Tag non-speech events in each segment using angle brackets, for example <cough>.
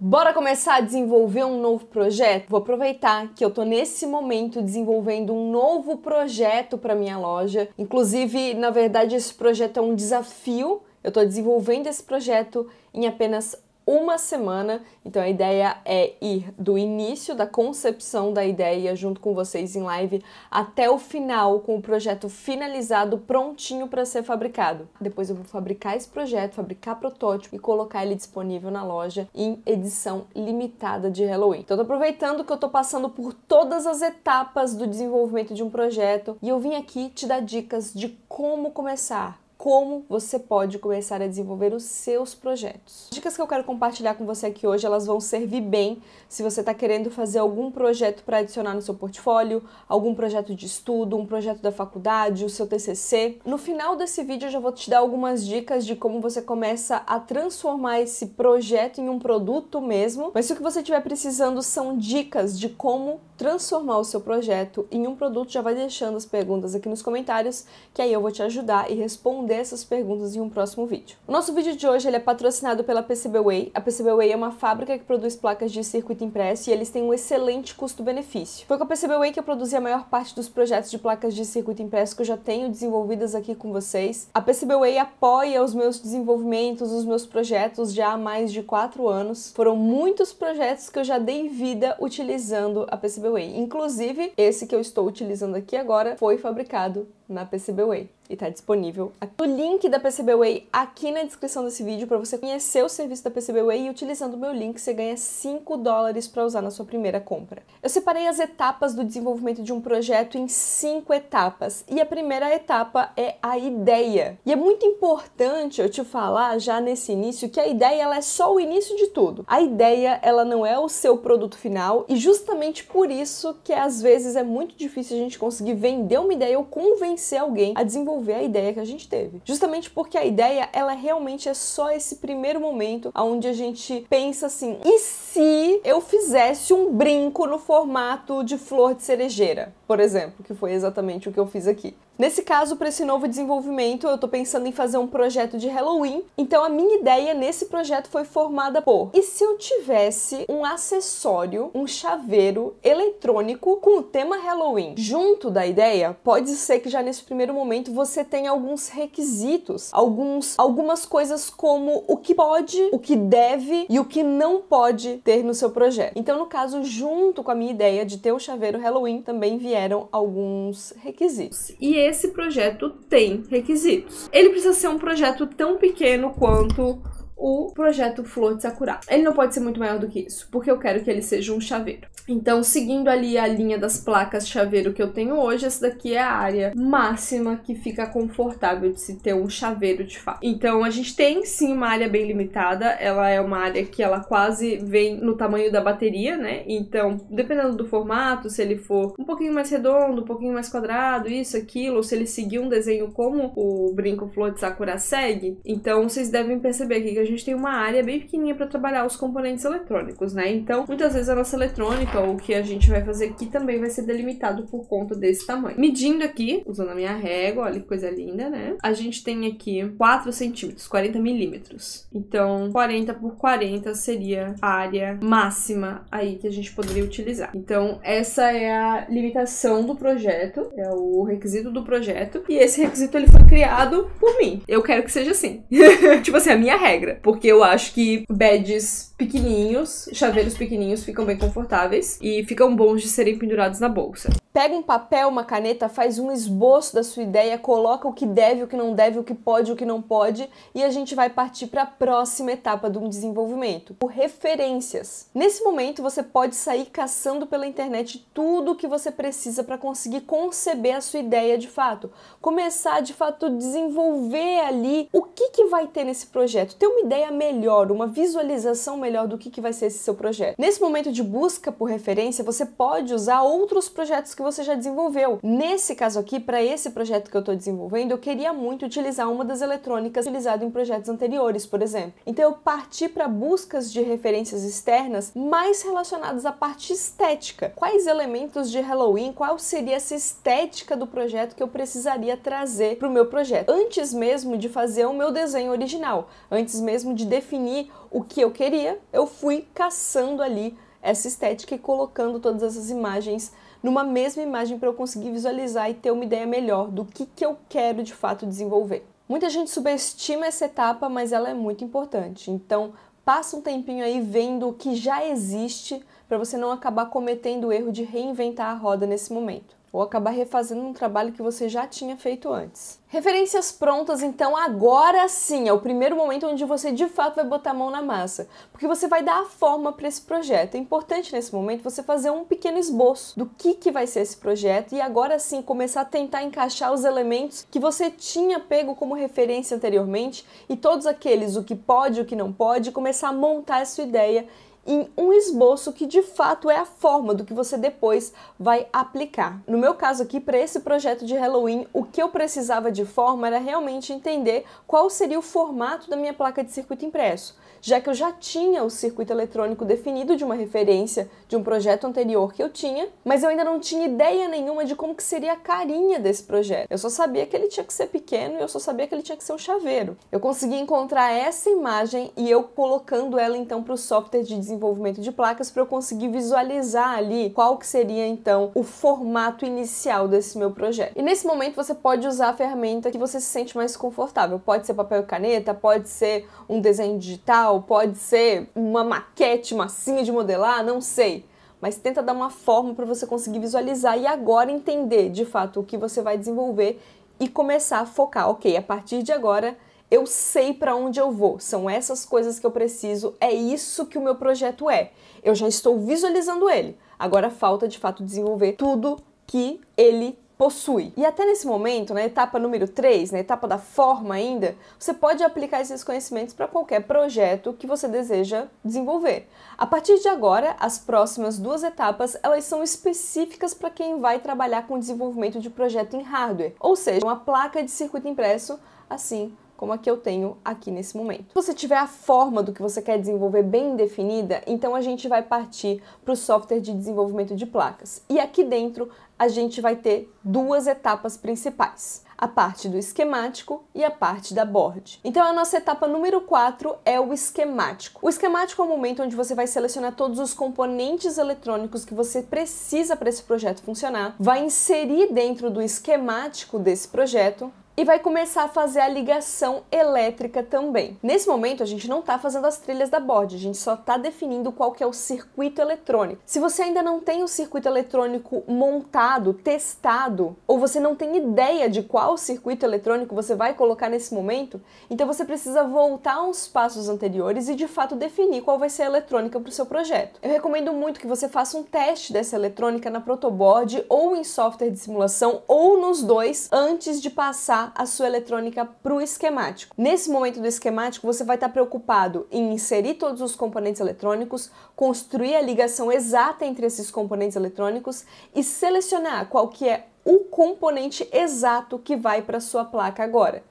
Bora começar a desenvolver um novo projeto? Vou aproveitar que eu tô nesse momento desenvolvendo um novo projeto para minha loja. Inclusive, na verdade, esse projeto é um desafio. Eu tô desenvolvendo esse projeto em apenas uma semana. Então a ideia é ir do início da concepção da ideia junto com vocês em live até o final com o projeto finalizado, prontinho para ser fabricado. Depois eu vou fabricar esse projeto, fabricar protótipo e colocar ele disponível na loja em edição limitada de Halloween. Então tô aproveitando que eu tô passando por todas as etapas do desenvolvimento de um projeto e eu vim aqui te dar dicas de como começar como você pode começar a desenvolver os seus projetos. As dicas que eu quero compartilhar com você aqui hoje, elas vão servir bem se você está querendo fazer algum projeto para adicionar no seu portfólio, algum projeto de estudo, um projeto da faculdade, o seu TCC. No final desse vídeo eu já vou te dar algumas dicas de como você começa a transformar esse projeto em um produto mesmo, mas se o que você estiver precisando são dicas de como transformar o seu projeto em um produto, já vai deixando as perguntas aqui nos comentários que aí eu vou te ajudar e responder responder essas perguntas em um próximo vídeo. O nosso vídeo de hoje é patrocinado pela PCBWay. A PCBWay é uma fábrica que produz placas de circuito impresso e eles têm um excelente custo-benefício. Foi com a PCBWay que eu produzi a maior parte dos projetos de placas de circuito impresso que eu já tenho desenvolvidas aqui com vocês. A PCBWay apoia os meus desenvolvimentos, os meus projetos já há mais de 4 anos. Foram muitos projetos que eu já dei vida utilizando a PCBWay. Inclusive, esse que eu estou utilizando aqui agora foi fabricado na PCBWay e está disponível aqui. O link da PCBWay aqui na descrição desse vídeo para você conhecer o serviço da PCBWay e utilizando o meu link você ganha 5 dólares para usar na sua primeira compra. Eu separei as etapas do desenvolvimento de um projeto em 5 etapas e a primeira etapa é a ideia. E é muito importante eu te falar já nesse início que a ideia ela é só o início de tudo. A ideia ela não é o seu produto final e justamente por isso que às vezes é muito difícil a gente conseguir vender uma ideia ou convencer convencer alguém a desenvolver a ideia que a gente teve. Justamente porque a ideia, ela realmente é só esse primeiro momento onde a gente pensa assim: e se eu fizesse um brinco no formato de flor de cerejeira? por exemplo, que foi exatamente o que eu fiz aqui. Nesse caso, para esse novo desenvolvimento, eu estou pensando em fazer um projeto de Halloween, então a minha ideia nesse projeto foi formada por: e se eu tivesse um acessório, um chaveiro eletrônico com o tema Halloween? Junto da ideia, pode ser que já nesse primeiro momento você tenha alguns requisitos, alguns algumas coisas como o que pode, o que deve e o que não pode ter no seu projeto. Então, no caso, junto com a minha ideia de ter o um chaveiro Halloween, também vier vieram alguns requisitos. E esse projeto tem requisitos. Ele precisa ser um projeto tão pequeno quanto o projeto Flor de Sakura. Ele não pode ser muito maior do que isso, porque eu quero que ele seja um chaveiro. Então, seguindo ali a linha das placas chaveiro que eu tenho hoje, essa daqui é a área máxima que fica confortável de se ter um chaveiro de fato. Então, a gente tem sim uma área bem limitada, ela é uma área que ela quase vem no tamanho da bateria, né? Então, dependendo do formato, se ele for um pouquinho mais redondo, um pouquinho mais quadrado, isso, aquilo, ou se ele seguir um desenho como o brinco Flor de Sakura segue, então vocês devem perceber aqui que a gente tem uma área bem pequenininha para trabalhar os componentes eletrônicos, né? Então, muitas vezes a nossa eletrônica ou o que a gente vai fazer aqui também vai ser delimitado por conta desse tamanho. Medindo aqui, usando a minha régua, olha que coisa linda, né? A gente tem aqui 4 centímetros, 40 milímetros. Então, 40 por 40 seria a área máxima aí que a gente poderia utilizar. Então, essa é a limitação do projeto, é o requisito do projeto, e esse requisito ele foi criado por mim. Eu quero que seja assim. <laughs> tipo assim, a minha regra. Porque eu acho que beds pequenininhos, chaveiros pequenininhos ficam bem confortáveis e ficam bons de serem pendurados na bolsa. Pega um papel, uma caneta, faz um esboço da sua ideia, coloca o que deve, o que não deve, o que pode, o que não pode e a gente vai partir para a próxima etapa do desenvolvimento, o referências. Nesse momento você pode sair caçando pela internet tudo o que você precisa para conseguir conceber a sua ideia de fato, começar de fato desenvolver ali o que que vai ter nesse projeto, ter uma ideia melhor, uma visualização melhor do que, que vai ser esse seu projeto. Nesse momento de busca por referência, você pode usar outros projetos que você já desenvolveu. Nesse caso aqui, para esse projeto que eu estou desenvolvendo, eu queria muito utilizar uma das eletrônicas utilizadas em projetos anteriores, por exemplo. Então eu parti para buscas de referências externas mais relacionadas à parte estética. Quais elementos de Halloween, qual seria essa estética do projeto que eu precisaria trazer para o meu projeto? Antes mesmo de fazer o meu desenho original, antes mesmo mesmo de definir o que eu queria, eu fui caçando ali essa estética e colocando todas essas imagens numa mesma imagem para eu conseguir visualizar e ter uma ideia melhor do que, que eu quero de fato desenvolver. Muita gente subestima essa etapa, mas ela é muito importante. Então, passa um tempinho aí vendo o que já existe para você não acabar cometendo o erro de reinventar a roda nesse momento ou acabar refazendo um trabalho que você já tinha feito antes. Referências prontas, então, agora sim é o primeiro momento onde você de fato vai botar a mão na massa, porque você vai dar a forma para esse projeto. É importante nesse momento você fazer um pequeno esboço do que, que vai ser esse projeto e agora sim começar a tentar encaixar os elementos que você tinha pego como referência anteriormente e todos aqueles, o que pode, o que não pode, começar a montar essa ideia em um esboço que de fato é a forma do que você depois vai aplicar. No meu caso aqui, para esse projeto de Halloween, o que eu precisava de forma era realmente entender qual seria o formato da minha placa de circuito impresso, já que eu já tinha o circuito eletrônico definido de uma referência de um projeto anterior que eu tinha, mas eu ainda não tinha ideia nenhuma de como que seria a carinha desse projeto. Eu só sabia que ele tinha que ser pequeno e eu só sabia que ele tinha que ser um chaveiro. Eu consegui encontrar essa imagem e eu colocando ela então para o software de desenvolvimento desenvolvimento de placas para eu conseguir visualizar ali qual que seria então o formato inicial desse meu projeto. E nesse momento você pode usar a ferramenta que você se sente mais confortável. Pode ser papel e caneta, pode ser um desenho digital, pode ser uma maquete, massinha de modelar, não sei mas tenta dar uma forma para você conseguir visualizar e agora entender de fato o que você vai desenvolver e começar a focar. Ok, a partir de agora eu sei para onde eu vou, são essas coisas que eu preciso, é isso que o meu projeto é. Eu já estou visualizando ele. Agora falta de fato desenvolver tudo que ele possui. E até nesse momento, na etapa número 3, na etapa da forma ainda, você pode aplicar esses conhecimentos para qualquer projeto que você deseja desenvolver. A partir de agora, as próximas duas etapas, elas são específicas para quem vai trabalhar com desenvolvimento de projeto em hardware, ou seja, uma placa de circuito impresso assim como a que eu tenho aqui nesse momento. Se você tiver a forma do que você quer desenvolver bem definida, então a gente vai partir para o software de desenvolvimento de placas. E aqui dentro a gente vai ter duas etapas principais a parte do esquemático e a parte da board. Então a nossa etapa número 4 é o esquemático. O esquemático é o momento onde você vai selecionar todos os componentes eletrônicos que você precisa para esse projeto funcionar, vai inserir dentro do esquemático desse projeto e vai começar a fazer a ligação elétrica também. Nesse momento, a gente não está fazendo as trilhas da board, a gente só está definindo qual que é o circuito eletrônico. Se você ainda não tem o circuito eletrônico montado, testado, ou você não tem ideia de qual circuito eletrônico você vai colocar nesse momento, então você precisa voltar uns passos anteriores e de fato definir qual vai ser a eletrônica para o seu projeto. Eu recomendo muito que você faça um teste dessa eletrônica na protoboard ou em software de simulação ou nos dois antes de passar a sua eletrônica para o esquemático. Nesse momento do esquemático, você vai estar preocupado em inserir todos os componentes eletrônicos, construir a ligação exata entre esses componentes eletrônicos e selecionar qual que é o componente exato que vai para sua placa agora.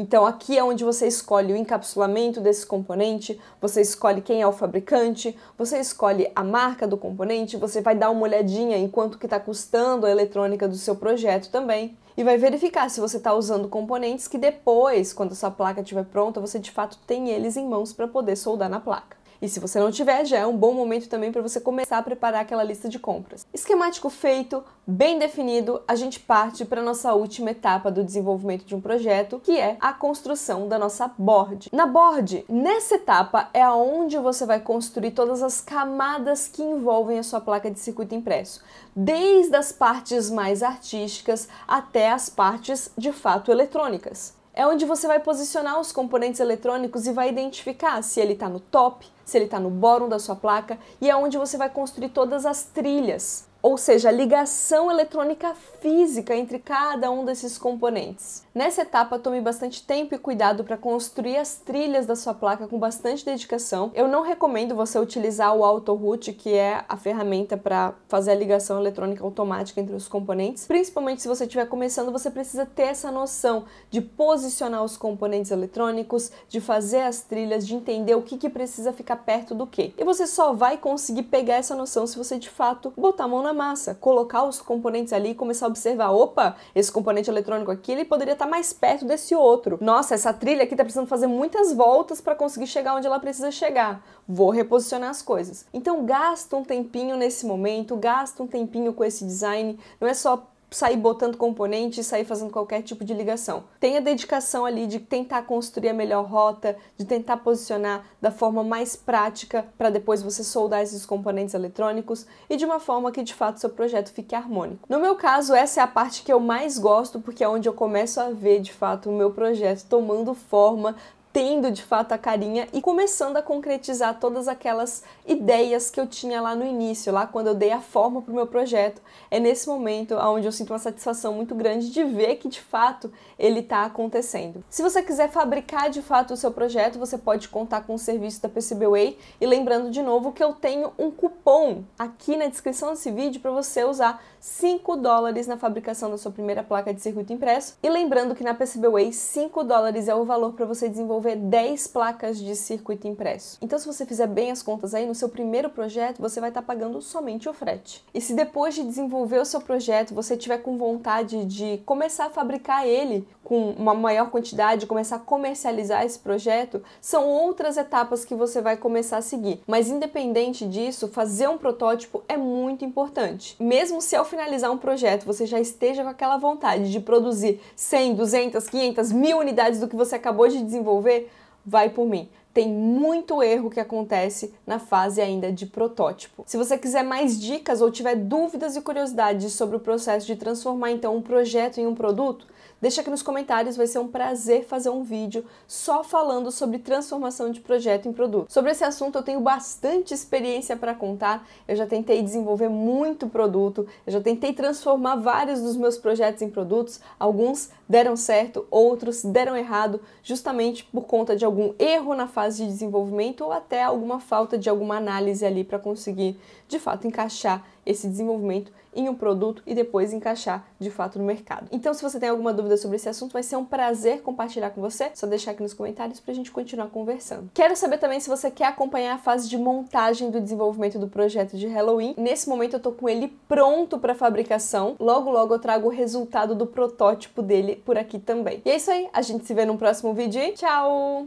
Então aqui é onde você escolhe o encapsulamento desse componente, você escolhe quem é o fabricante, você escolhe a marca do componente, você vai dar uma olhadinha em quanto que está custando a eletrônica do seu projeto também e vai verificar se você está usando componentes que depois, quando a sua placa estiver pronta, você de fato tem eles em mãos para poder soldar na placa. E se você não tiver, já é um bom momento também para você começar a preparar aquela lista de compras. Esquemático feito, bem definido, a gente parte para nossa última etapa do desenvolvimento de um projeto, que é a construção da nossa board. Na board, nessa etapa é aonde você vai construir todas as camadas que envolvem a sua placa de circuito impresso, desde as partes mais artísticas até as partes de fato eletrônicas. É onde você vai posicionar os componentes eletrônicos e vai identificar se ele está no top, se ele está no bórum da sua placa e é onde você vai construir todas as trilhas, ou seja, a ligação eletrônica física entre cada um desses componentes. Nessa etapa, tome bastante tempo e cuidado para construir as trilhas da sua placa com bastante dedicação. Eu não recomendo você utilizar o AutoRoute, que é a ferramenta para fazer a ligação eletrônica automática entre os componentes. Principalmente se você estiver começando, você precisa ter essa noção de posicionar os componentes eletrônicos, de fazer as trilhas, de entender o que, que precisa ficar perto do que. E você só vai conseguir pegar essa noção se você de fato botar a mão na massa, colocar os componentes ali e começar a observar: opa, esse componente eletrônico aqui ele poderia estar tá mais perto desse outro. Nossa, essa trilha aqui tá precisando fazer muitas voltas para conseguir chegar onde ela precisa chegar. Vou reposicionar as coisas. Então gasta um tempinho nesse momento, gasta um tempinho com esse design. Não é só sair botando componente e sair fazendo qualquer tipo de ligação. Tem a dedicação ali de tentar construir a melhor rota, de tentar posicionar da forma mais prática para depois você soldar esses componentes eletrônicos e de uma forma que de fato seu projeto fique harmônico. No meu caso, essa é a parte que eu mais gosto porque é onde eu começo a ver de fato o meu projeto tomando forma, tendo de fato a carinha e começando a concretizar todas aquelas ideias que eu tinha lá no início, lá quando eu dei a forma para o meu projeto. É nesse momento onde eu sinto uma satisfação muito grande de ver que de fato ele está acontecendo. Se você quiser fabricar de fato o seu projeto, você pode contar com o serviço da PCBWay E lembrando de novo que eu tenho um cupom aqui na descrição desse vídeo para você usar 5 dólares na fabricação da sua primeira placa de circuito impresso. E lembrando que na PCBWay 5 dólares é o valor para você desenvolver desenvolver 10 placas de circuito impresso. Então, se você fizer bem as contas aí, no seu primeiro projeto você vai estar tá pagando somente o frete. E se depois de desenvolver o seu projeto você tiver com vontade de começar a fabricar ele com uma maior quantidade, começar a comercializar esse projeto, são outras etapas que você vai começar a seguir. Mas independente disso, fazer um protótipo é muito importante. Mesmo se ao finalizar um projeto você já esteja com aquela vontade de produzir 100, 200, 500, mil unidades do que você acabou de desenvolver, vai por mim. Tem muito erro que acontece na fase ainda de protótipo. Se você quiser mais dicas ou tiver dúvidas e curiosidades sobre o processo de transformar então um projeto em um produto, Deixa aqui nos comentários, vai ser um prazer fazer um vídeo só falando sobre transformação de projeto em produto. Sobre esse assunto eu tenho bastante experiência para contar, eu já tentei desenvolver muito produto, eu já tentei transformar vários dos meus projetos em produtos, alguns deram certo, outros deram errado, justamente por conta de algum erro na fase de desenvolvimento ou até alguma falta de alguma análise ali para conseguir de fato encaixar esse desenvolvimento em um produto e depois encaixar de fato no mercado. Então, se você tem alguma dúvida sobre esse assunto, vai ser um prazer compartilhar com você. só deixar aqui nos comentários para a gente continuar conversando. Quero saber também se você quer acompanhar a fase de montagem do desenvolvimento do projeto de Halloween. Nesse momento, eu estou com ele pronto para fabricação. Logo, logo eu trago o resultado do protótipo dele por aqui também. E é isso aí. A gente se vê no próximo vídeo. Tchau!